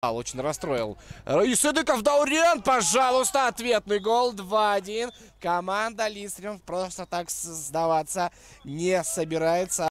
Очень расстроил. Э, И Сыдыков Даурен, пожалуйста, ответный гол. 2-1. Команда Листрим просто так сдаваться не собирается.